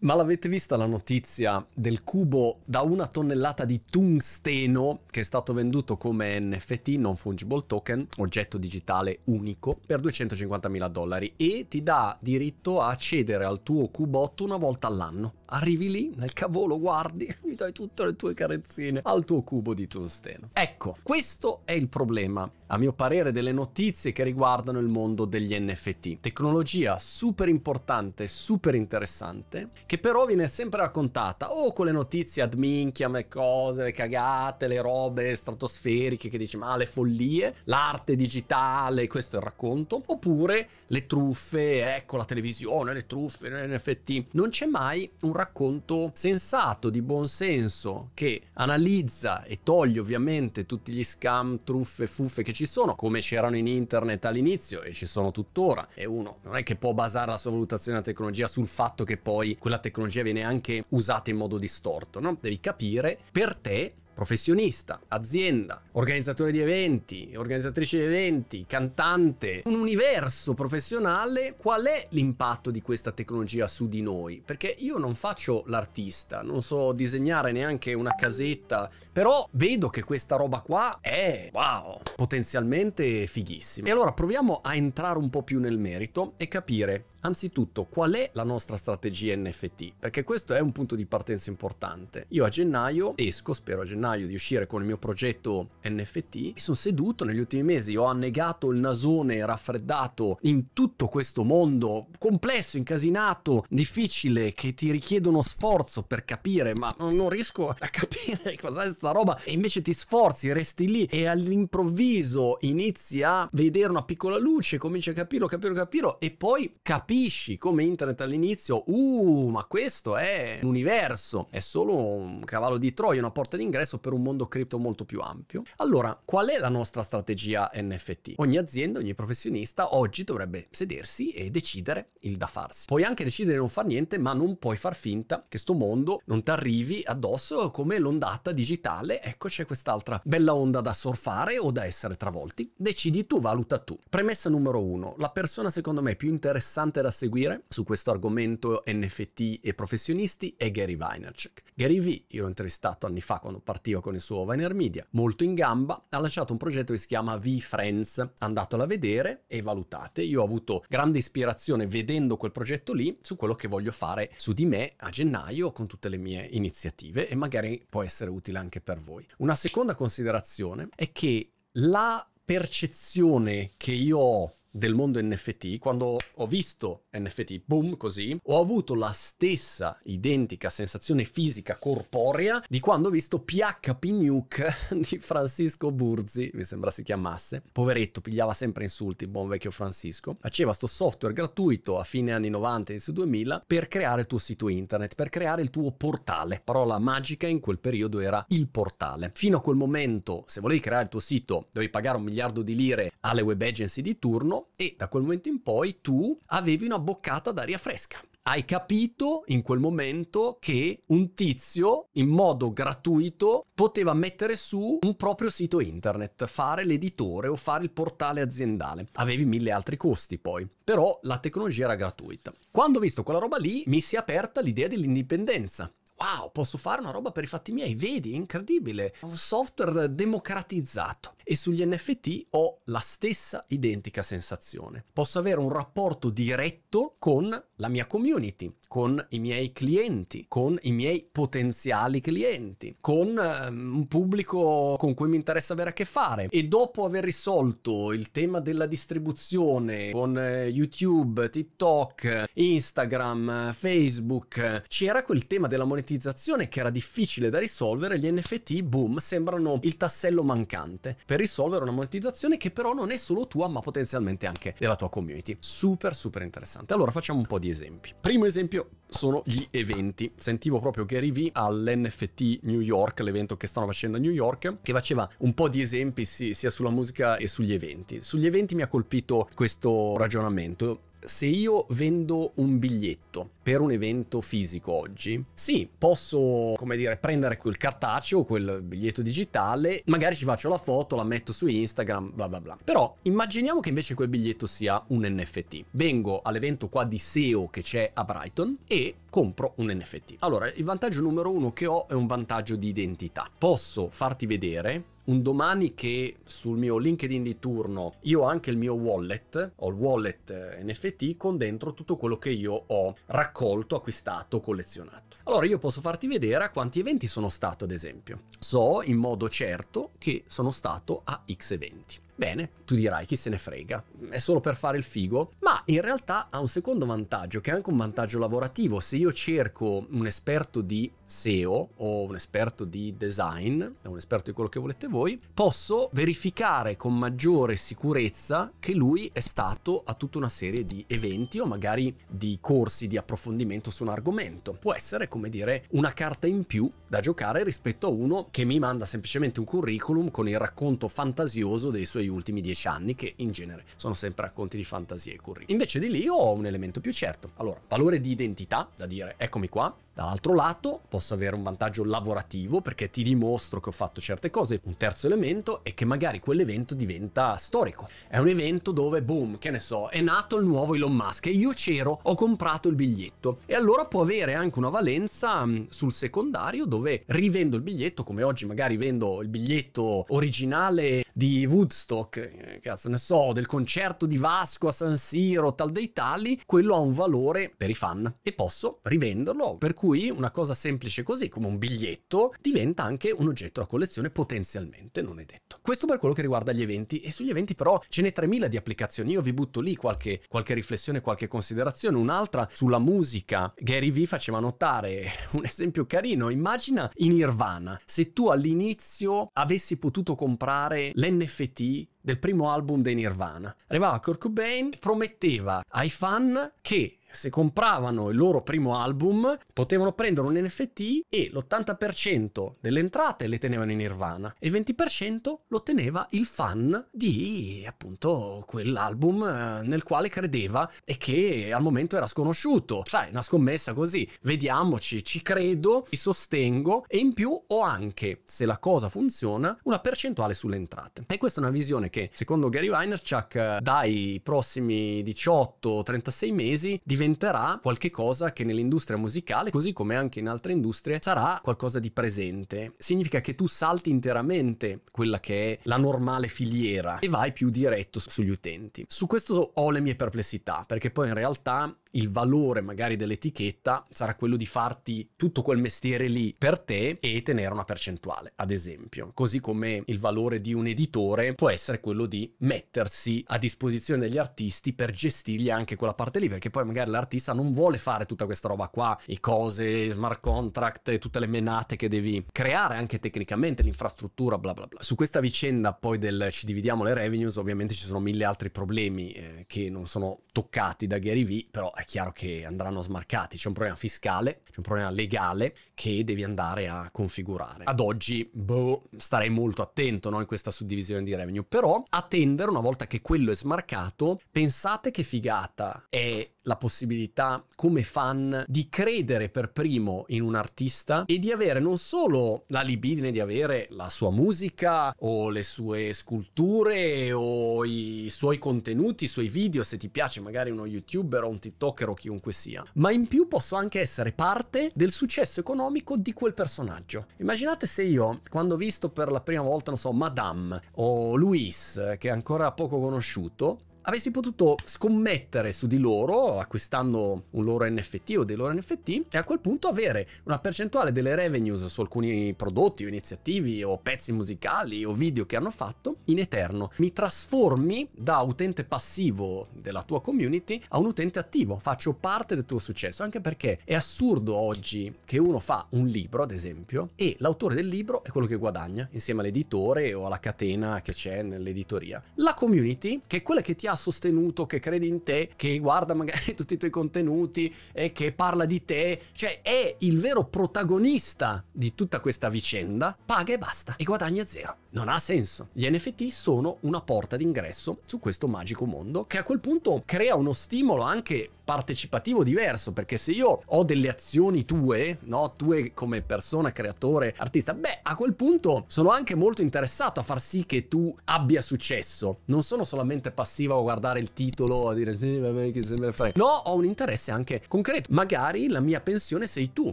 Ma l'avete vista la notizia del cubo da una tonnellata di tungsteno che è stato venduto come NFT, non fungible token, oggetto digitale unico, per 250 mila dollari e ti dà diritto a accedere al tuo cubotto una volta all'anno. Arrivi lì, nel cavolo, guardi, mi dai tutte le tue carezzine al tuo cubo di tungsteno. Ecco, questo è il problema, a mio parere, delle notizie che riguardano il mondo degli NFT. Tecnologia super importante, super interessante che però viene sempre raccontata o con le notizie ad minchiam le cose, le cagate, le robe stratosferiche che dici ma le follie, l'arte digitale, questo è il racconto, oppure le truffe, ecco la televisione, le truffe, in effetti Non c'è mai un racconto sensato, di buon senso, che analizza e toglie ovviamente tutti gli scam, truffe, fuffe che ci sono, come c'erano in internet all'inizio e ci sono tuttora. E uno non è che può basare la sua valutazione della tecnologia sul fatto che poi quella la tecnologia viene anche usata in modo distorto, no? Devi capire per te professionista, azienda, organizzatore di eventi, organizzatrice di eventi, cantante, un universo professionale, qual è l'impatto di questa tecnologia su di noi? Perché io non faccio l'artista, non so disegnare neanche una casetta, però vedo che questa roba qua è, wow, potenzialmente fighissima. E allora proviamo a entrare un po' più nel merito e capire anzitutto qual è la nostra strategia NFT, perché questo è un punto di partenza importante. Io a gennaio esco, spero a gennaio, gennaio di uscire con il mio progetto NFT, mi sono seduto negli ultimi mesi, ho annegato il nasone raffreddato in tutto questo mondo complesso, incasinato, difficile, che ti richiede uno sforzo per capire, ma non riesco a capire cosa è sta roba e invece ti sforzi, resti lì e all'improvviso inizi a vedere una piccola luce, cominci a capirlo, capirlo, capirlo e poi capisci come internet all'inizio, uh, ma questo è un universo, è solo un cavallo di Troia, una porta d'ingresso piuttosto per un mondo cripto molto più ampio. Allora, qual è la nostra strategia NFT? Ogni azienda, ogni professionista oggi dovrebbe sedersi e decidere il da farsi. Puoi anche decidere di non far niente, ma non puoi far finta che sto mondo non ti arrivi addosso come l'ondata digitale. Ecco c'è quest'altra bella onda da surfare o da essere travolti. Decidi tu, valuta tu. Premessa numero uno, la persona secondo me più interessante da seguire su questo argomento NFT e professionisti è Gary Vaynerchuk. Gary V, io l'ho intervistato anni fa quando partì attiva con il suo Viner Media, molto in gamba, ha lanciato un progetto che si chiama V-Friends. Andatelo a vedere e valutate. Io ho avuto grande ispirazione vedendo quel progetto lì su quello che voglio fare su di me a gennaio con tutte le mie iniziative e magari può essere utile anche per voi. Una seconda considerazione è che la percezione che io ho del mondo NFT, quando ho visto NFT, boom, così, ho avuto la stessa identica sensazione fisica corporea di quando ho visto PHP Nuke di Francisco Burzi, mi sembra si chiamasse. Poveretto, pigliava sempre insulti, buon vecchio Francisco. Faceva sto software gratuito a fine anni 90, inizio 2000, per creare il tuo sito internet, per creare il tuo portale. Parola magica in quel periodo era il portale. Fino a quel momento, se volevi creare il tuo sito, dovevi pagare un miliardo di lire alle web agency di turno, e da quel momento in poi tu avevi una boccata d'aria fresca hai capito in quel momento che un tizio in modo gratuito poteva mettere su un proprio sito internet, fare l'editore o fare il portale aziendale. Avevi mille altri costi poi, però la tecnologia era gratuita. Quando ho visto quella roba lì mi si è aperta l'idea dell'indipendenza wow, posso fare una roba per i fatti miei, vedi, incredibile, un software democratizzato. E sugli NFT ho la stessa identica sensazione. Posso avere un rapporto diretto con la mia community, con i miei clienti, con i miei potenziali clienti, con ehm, un pubblico con cui mi interessa avere a che fare. E dopo aver risolto il tema della distribuzione con eh, YouTube, TikTok, Instagram, eh, Facebook, c'era quel tema della monetizzazione monetizzazione che era difficile da risolvere, gli NFT, boom, sembrano il tassello mancante per risolvere una monetizzazione che però non è solo tua, ma potenzialmente anche della tua community. Super, super interessante. Allora facciamo un po' di esempi. Primo esempio sono gli eventi. Sentivo proprio Gary Vee all'NFT New York, l'evento che stanno facendo a New York, che faceva un po' di esempi sì, sia sulla musica e sugli eventi. Sugli eventi mi ha colpito questo ragionamento se io vendo un biglietto per un evento fisico oggi, sì, posso, come dire, prendere quel cartaceo, quel biglietto digitale, magari ci faccio la foto, la metto su Instagram, bla bla bla. Però immaginiamo che invece quel biglietto sia un NFT. Vengo all'evento qua di SEO che c'è a Brighton e compro un NFT. Allora, il vantaggio numero uno che ho è un vantaggio di identità. Posso farti vedere un domani che sul mio LinkedIn di turno io ho anche il mio wallet, ho il wallet eh, NFT con dentro tutto quello che io ho raccolto, acquistato, collezionato. Allora io posso farti vedere a quanti eventi sono stato, ad esempio. So in modo certo che sono stato a X eventi. Bene, tu dirai chi se ne frega, è solo per fare il figo, ma in realtà ha un secondo vantaggio che è anche un vantaggio lavorativo. Se io cerco un esperto di SEO o un esperto di design, un esperto di quello che volete voi, posso verificare con maggiore sicurezza che lui è stato a tutta una serie di eventi o magari di corsi di approfondimento su un argomento. Può essere, come dire, una carta in più da giocare rispetto a uno che mi manda semplicemente un curriculum con il racconto fantasioso dei suoi suoi ultimi dieci anni, che in genere sono sempre racconti di fantasia e curriculum. Invece di lì ho un elemento più certo. Allora, valore di identità, da dire, eccomi qua. Dall'altro lato posso avere un vantaggio lavorativo perché ti dimostro che ho fatto certe cose. Un terzo elemento è che magari quell'evento diventa storico. È un evento dove, boom, che ne so, è nato il nuovo Elon Musk e io c'ero, ho comprato il biglietto. E allora può avere anche una valenza mm, sul secondario dove rivendo il biglietto, come oggi magari vendo il biglietto originale di Woodstock Woodstock, eh, cazzo ne so, del concerto di Vasco a San Siro, tal dei tali, quello ha un valore per i fan e posso rivenderlo. Per cui una cosa semplice così, come un biglietto, diventa anche un oggetto da collezione potenzialmente, non è detto. Questo per quello che riguarda gli eventi e sugli eventi però ce n'è 3000 di applicazioni. Io vi butto lì qualche, qualche riflessione, qualche considerazione. Un'altra sulla musica, Gary Vee faceva notare un esempio carino. Immagina in Nirvana, se tu all'inizio avessi potuto comprare l'NFT del primo album dei Nirvana. Arrivava Kurt Cobain, prometteva ai fan che se compravano il loro primo album, potevano prendere un NFT e l'80% delle entrate le tenevano in Nirvana e il 20% lo teneva il fan di appunto quell'album eh, nel quale credeva e che al momento era sconosciuto. Sai, una scommessa così, vediamoci, ci credo, ti sostengo e in più ho anche, se la cosa funziona, una percentuale sulle entrate. E questa è una visione che secondo Gary Vaynerchuk dai prossimi 18-36 mesi di diventerà qualcosa che nell'industria musicale, così come anche in altre industrie, sarà qualcosa di presente. Significa che tu salti interamente quella che è la normale filiera e vai più diretto sugli utenti. Su questo ho le mie perplessità, perché poi in realtà il valore magari dell'etichetta sarà quello di farti tutto quel mestiere lì per te e tenere una percentuale, ad esempio. Così come il valore di un editore può essere quello di mettersi a disposizione degli artisti per gestirgli anche quella parte lì, perché poi magari l'artista non vuole fare tutta questa roba qua, e cose, smart contract, tutte le menate che devi creare anche tecnicamente, l'infrastruttura, bla bla bla. Su questa vicenda poi del ci dividiamo le revenues, ovviamente ci sono mille altri problemi eh, che non sono toccati da Gary Vee, però è chiaro che andranno smarcati. C'è un problema fiscale, c'è un problema legale che devi andare a configurare. Ad oggi, boh, starei molto attento no, in questa suddivisione di revenue. Però attendere una volta che quello è smarcato, pensate che figata è la possibilità come fan di credere per primo in un artista e di avere non solo la libidine di avere la sua musica o le sue sculture o i suoi contenuti, i suoi video, se ti piace magari uno youtuber o un TikTok TikToker o chiunque sia, ma in più posso anche essere parte del successo economico di quel personaggio. Immaginate se io, quando ho visto per la prima volta, non so, Madame o Luis, che è ancora poco conosciuto, avessi potuto scommettere su di loro acquistando un loro NFT o dei loro NFT e a quel punto avere una percentuale delle revenues su alcuni prodotti o iniziativi o pezzi musicali o video che hanno fatto in eterno. Mi trasformi da utente passivo della tua community a un utente attivo, faccio parte del tuo successo, anche perché è assurdo oggi che uno fa un libro, ad esempio, e l'autore del libro è quello che guadagna insieme all'editore o alla catena che c'è nell'editoria. La community, che è quella che ti ha sostenuto, che crede in te, che guarda magari tutti i tuoi contenuti e che parla di te, cioè è il vero protagonista di tutta questa vicenda, paga e basta e guadagna zero. Non ha senso. Gli NFT sono una porta d'ingresso su questo magico mondo che a quel punto crea uno stimolo anche partecipativo diverso, perché se io ho delle azioni tue, no, tue come persona, creatore, artista, beh, a quel punto sono anche molto interessato a far sì che tu abbia successo. Non sono solamente passivo a guardare il titolo, a dire, eh, vabbè, che se me No, ho un interesse anche concreto. Magari la mia pensione sei tu.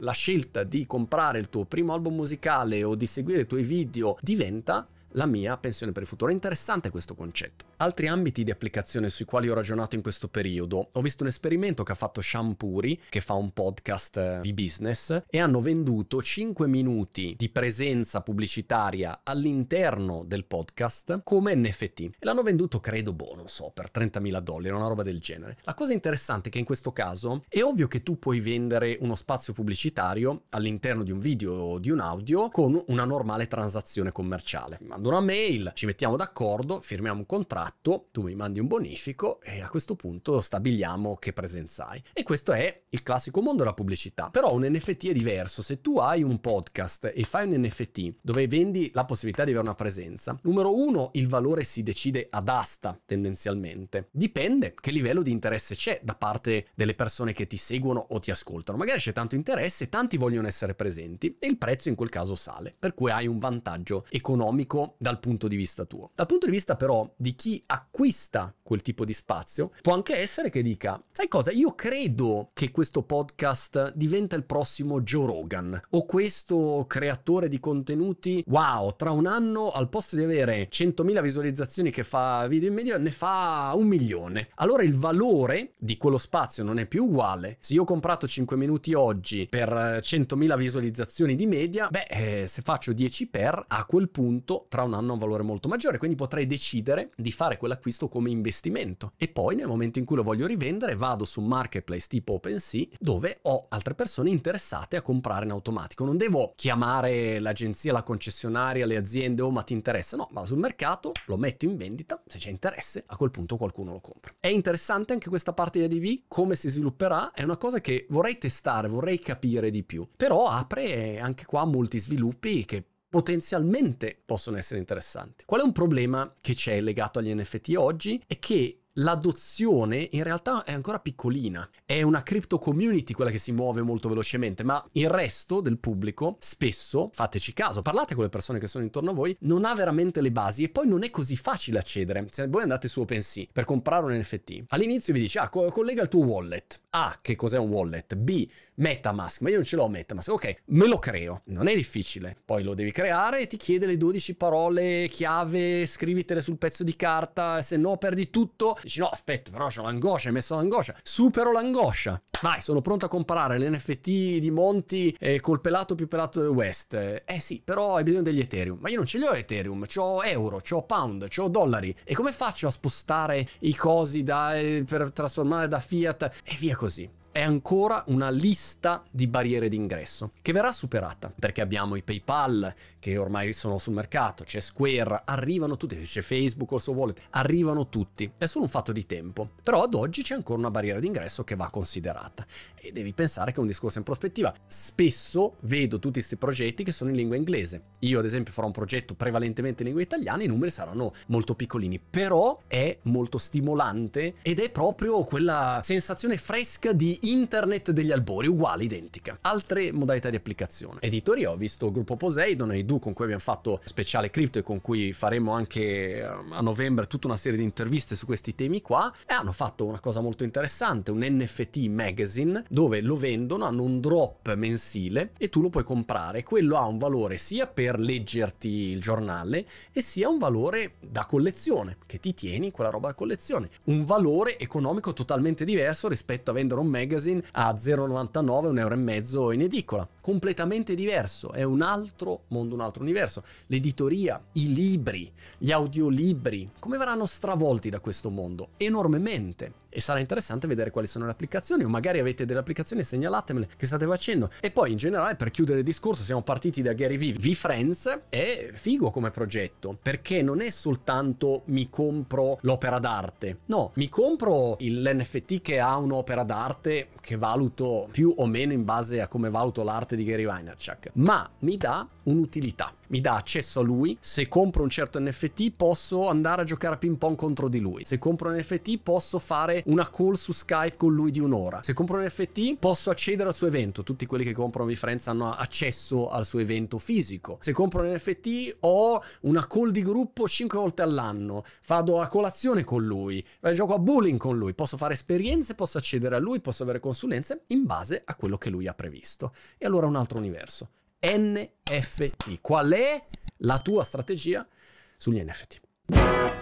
La scelta di comprare il tuo primo album musicale o di seguire i tuoi video diventa la mia pensione per il futuro. È interessante questo concetto. Altri ambiti di applicazione sui quali ho ragionato in questo periodo, ho visto un esperimento che ha fatto Shampuri, che fa un podcast eh, di business, e hanno venduto 5 minuti di presenza pubblicitaria all'interno del podcast come NFT. E l'hanno venduto, credo, boh, non so, per 30.000 dollari, una roba del genere. La cosa interessante è che in questo caso è ovvio che tu puoi vendere uno spazio pubblicitario all'interno di un video o di un audio con una normale transazione commerciale. Mando una mail, ci mettiamo d'accordo, firmiamo un contratto fatto, tu mi mandi un bonifico e a questo punto stabiliamo che presenza hai. E questo è il classico mondo della pubblicità. Però un NFT è diverso. Se tu hai un podcast e fai un NFT dove vendi la possibilità di avere una presenza, numero uno, il valore si decide ad asta tendenzialmente. Dipende che livello di interesse c'è da parte delle persone che ti seguono o ti ascoltano. Magari c'è tanto interesse, tanti vogliono essere presenti e il prezzo in quel caso sale, per cui hai un vantaggio economico dal punto di vista tuo. Dal punto di vista però di chi acquista quel tipo di spazio, può anche essere che dica, sai cosa, io credo che questo podcast diventa il prossimo Joe Rogan o questo creatore di contenuti, wow, tra un anno al posto di avere 100.000 visualizzazioni che fa video in media ne fa un milione. Allora il valore di quello spazio non è più uguale. Se io ho comprato 5 minuti oggi per 100.000 eh, visualizzazioni di media, beh, eh, se faccio 10 per, a quel punto tra un anno ha un valore molto maggiore, quindi potrei decidere di fare valutare quell'acquisto come investimento e poi nel momento in cui lo voglio rivendere vado su un marketplace tipo OpenSea dove ho altre persone interessate a comprare in automatico. Non devo chiamare l'agenzia, la concessionaria, le aziende, oh ma ti interessa? No, vado sul mercato, lo metto in vendita, se c'è interesse a quel punto qualcuno lo compra. È interessante anche questa parte di ADV, come si svilupperà, è una cosa che vorrei testare, vorrei capire di più, però apre anche qua molti sviluppi che potenzialmente possono essere interessanti. Qual è un problema che c'è legato agli NFT oggi? È che l'adozione in realtà è ancora piccolina. È una crypto community quella che si muove molto velocemente, ma il resto del pubblico spesso, fateci caso, parlate con le persone che sono intorno a voi, non ha veramente le basi e poi non è così facile accedere. Se voi andate su OpenSea per comprare un NFT, all'inizio vi dice "Ah, collega il tuo wallet". A, che cos'è un wallet? B, Metamask, ma io non ce l'ho Metamask, ok, me lo creo, non è difficile, poi lo devi creare e ti chiede le 12 parole chiave, scrivitele sul pezzo di carta, se no perdi tutto, dici no aspetta però c'ho l'angoscia, hai messo l'angoscia, supero l'angoscia, vai sono pronto a comprare l'NFT di Monti eh, col pelato più pelato del West, eh sì però hai bisogno degli Ethereum, ma io non ce li ho Ethereum, c'ho euro, c'ho pound, c'ho dollari e come faccio a spostare i cosi da, eh, per trasformare da fiat e via così, è ancora una lista di barriere d'ingresso che verrà superata perché abbiamo i PayPal che ormai sono sul mercato, c'è Square, arrivano tutti, c'è Facebook il suo wallet, arrivano tutti, è solo un fatto di tempo, però ad oggi c'è ancora una barriera d'ingresso che va considerata e devi pensare che è un discorso in prospettiva. Spesso vedo tutti questi progetti che sono in lingua inglese, io ad esempio farò un progetto prevalentemente in lingua italiana, i numeri saranno molto piccolini, però è molto stimolante ed è proprio quella sensazione fresca di internet degli albori, uguale, identica. Altre modalità di applicazione. Editori ho visto il gruppo Poseidon e Edu con cui abbiamo fatto speciale cripto e con cui faremo anche eh, a novembre tutta una serie di interviste su questi temi qua e hanno fatto una cosa molto interessante, un NFT magazine dove lo vendono, hanno un drop mensile e tu lo puoi comprare. Quello ha un valore sia per leggerti il giornale e sia un valore da collezione, che ti tieni quella roba da collezione. Un valore economico totalmente diverso rispetto a vendere un magazine Magazine a 0,99, un euro e mezzo in edicola. Completamente diverso, è un altro mondo, un altro universo. L'editoria, i libri, gli audiolibri, come verranno stravolti da questo mondo? Enormemente e sarà interessante vedere quali sono le applicazioni o magari avete delle applicazioni segnalatemele che state facendo e poi in generale per chiudere il discorso siamo partiti da Gary Vee V-Friends è figo come progetto perché non è soltanto mi compro l'opera d'arte no mi compro l'NFT che ha un'opera d'arte che valuto più o meno in base a come valuto l'arte di Gary Vaynerchuk ma mi dà un'utilità mi dà accesso a lui se compro un certo NFT posso andare a giocare a ping pong contro di lui se compro un NFT posso fare una call su Skype con lui di un'ora. Se compro un NFT posso accedere al suo evento, tutti quelli che comprano Friends hanno accesso al suo evento fisico. Se compro un NFT ho una call di gruppo 5 volte all'anno, vado a colazione con lui, eh, gioco a bowling con lui, posso fare esperienze, posso accedere a lui, posso avere consulenze in base a quello che lui ha previsto. E allora un altro universo. NFT. Qual è la tua strategia sugli NFT?